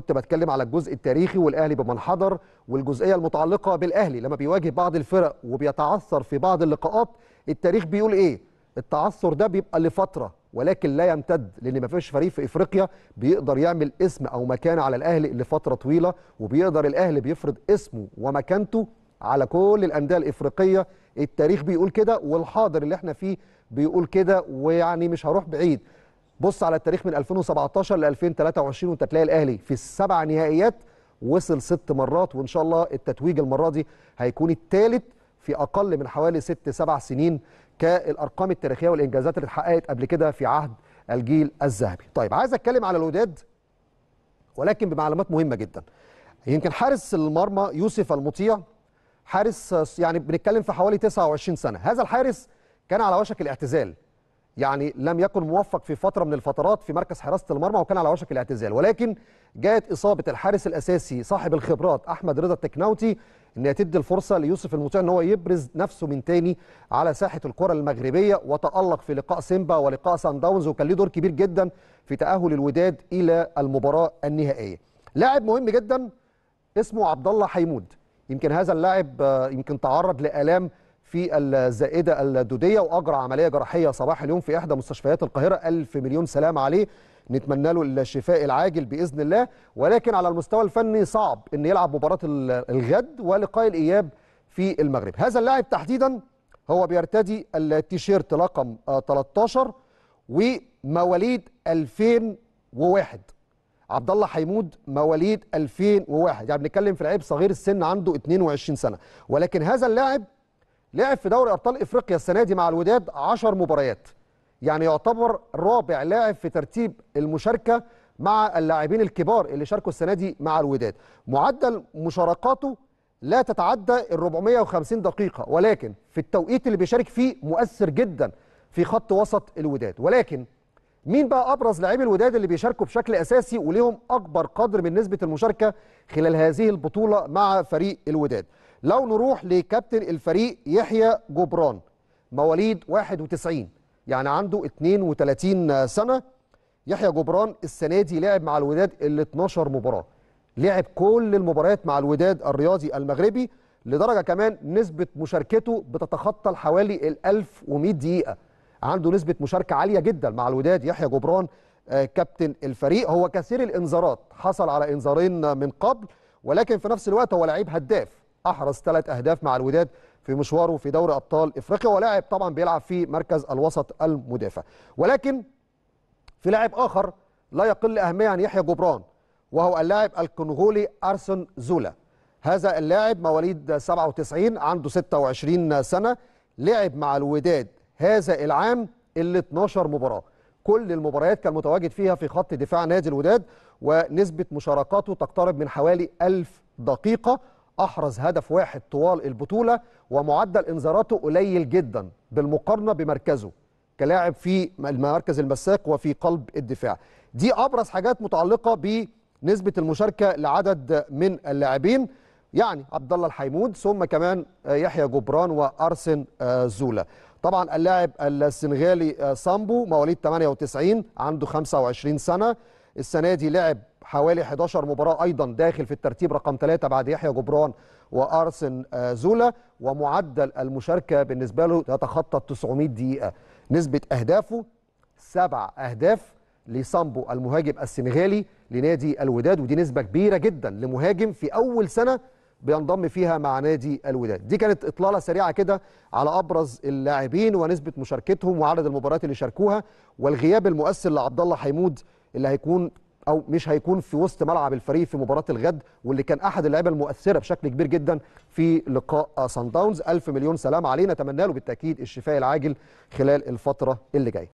كنت بتكلم على الجزء التاريخي والاهلي بمن حضر والجزئيه المتعلقه بالاهلي لما بيواجه بعض الفرق وبيتعثر في بعض اللقاءات التاريخ بيقول ايه التعثر ده بيبقى لفتره ولكن لا يمتد لان ما فيش فريق في افريقيا بيقدر يعمل اسم او مكانه على الاهلي لفتره طويله وبيقدر الاهلي بيفرض اسمه ومكانته على كل الانديه الافريقيه التاريخ بيقول كده والحاضر اللي احنا فيه بيقول كده ويعني مش هروح بعيد بص على التاريخ من 2017 ل 2023 وانت تلاقي الاهلي في السبع نهائيات وصل ست مرات وان شاء الله التتويج المره دي هيكون الثالث في اقل من حوالي ست سبع سنين كالارقام التاريخيه والانجازات اللي اتحققت قبل كده في عهد الجيل الذهبي. طيب عايز اتكلم على الوداد ولكن بمعلومات مهمه جدا. يمكن حارس المرمى يوسف المطيع حارس يعني بنتكلم في حوالي 29 سنه، هذا الحارس كان على وشك الاعتزال يعني لم يكن موفق في فتره من الفترات في مركز حراسه المرمى وكان على وشك الاعتزال ولكن جاءت اصابه الحارس الاساسي صاحب الخبرات احمد رضا التكناوتي ان هي تدي الفرصه ليوسف المطيع ان هو يبرز نفسه من تاني على ساحه الكره المغربيه وتالق في لقاء سيمبا ولقاء سان داونز وكان له دور كبير جدا في تاهل الوداد الى المباراه النهائيه. لاعب مهم جدا اسمه عبد الله حيمود يمكن هذا اللاعب آه، يمكن تعرض لالام في الزائده الدوديه واجرى عمليه جراحيه صباح اليوم في احدى مستشفيات القاهره الف مليون سلام عليه نتمنى له الشفاء العاجل باذن الله ولكن على المستوى الفني صعب ان يلعب مباراه الغد ولقاء الاياب في المغرب هذا اللاعب تحديدا هو بيرتدي التيشيرت رقم 13 آه، ومواليد 2001 عبد الله حيمود مواليد 2001 يعني بنتكلم في لعيب صغير السن عنده 22 سنه ولكن هذا اللاعب لعب في دوري ابطال افريقيا السنه دي مع الوداد 10 مباريات يعني يعتبر رابع لاعب في ترتيب المشاركه مع اللاعبين الكبار اللي شاركوا السنه دي مع الوداد معدل مشاركاته لا تتعدى ال 450 دقيقه ولكن في التوقيت اللي بيشارك فيه مؤثر جدا في خط وسط الوداد ولكن مين بقى ابرز لاعبي الوداد اللي بيشاركوا بشكل اساسي وليهم اكبر قدر من نسبه المشاركه خلال هذه البطوله مع فريق الوداد لو نروح لكابتن الفريق يحيى جبران مواليد 91 يعني عنده 32 سنه يحيى جبران السنه دي لعب مع الوداد ال 12 مباراه لعب كل المباريات مع الوداد الرياضي المغربي لدرجه كمان نسبه مشاركته بتتخطى حوالي ال 1100 دقيقه عنده نسبه مشاركه عاليه جدا مع الوداد يحيى جبران آه، كابتن الفريق هو كثير الانذارات حصل على انذارين من قبل ولكن في نفس الوقت هو لعيب هداف احرز ثلاث اهداف مع الوداد في مشواره في دوري ابطال افريقيا ولاعب طبعا بيلعب في مركز الوسط المدافع ولكن في لاعب اخر لا يقل اهميه عن يحيى جبران وهو اللاعب الكونغولي ارسن زولا هذا اللاعب مواليد 97 عنده 26 سنه لعب مع الوداد هذا العام ال 12 مباراه كل المباريات كان متواجد فيها في خط دفاع نادي الوداد ونسبه مشاركاته تقترب من حوالي 1000 دقيقه أحرز هدف واحد طوال البطولة ومعدل إنذاراته قليل جدا بالمقارنة بمركزه كلاعب في المركز المساق وفي قلب الدفاع دي أبرز حاجات متعلقة بنسبة المشاركة لعدد من اللاعبين يعني عبد الله الحيمود ثم كمان يحيى جبران وارسن آه، زولا طبعا اللاعب السنغالي آه، سامبو مواليد 98 عنده 25 سنه السنه دي لعب حوالي 11 مباراه ايضا داخل في الترتيب رقم ثلاثة بعد يحيى جبران وارسن آه، زولا ومعدل المشاركه بالنسبه له يتخطى 900 دقيقه نسبه اهدافه سبع اهداف لسامبو المهاجم السنغالي لنادي الوداد ودي نسبه كبيره جدا لمهاجم في اول سنه بينضم فيها مع نادي الوداد دي كانت اطلاله سريعه كده على ابرز اللاعبين ونسبه مشاركتهم وعدد المباريات اللي شاركوها والغياب المؤثر لعبد الله حيمود اللي هيكون او مش هيكون في وسط ملعب الفريق في مباراه الغد واللي كان احد اللعيبه المؤثره بشكل كبير جدا في لقاء سان داونز الف مليون سلام عليه نتمنى له بالتاكيد الشفاء العاجل خلال الفتره اللي جايه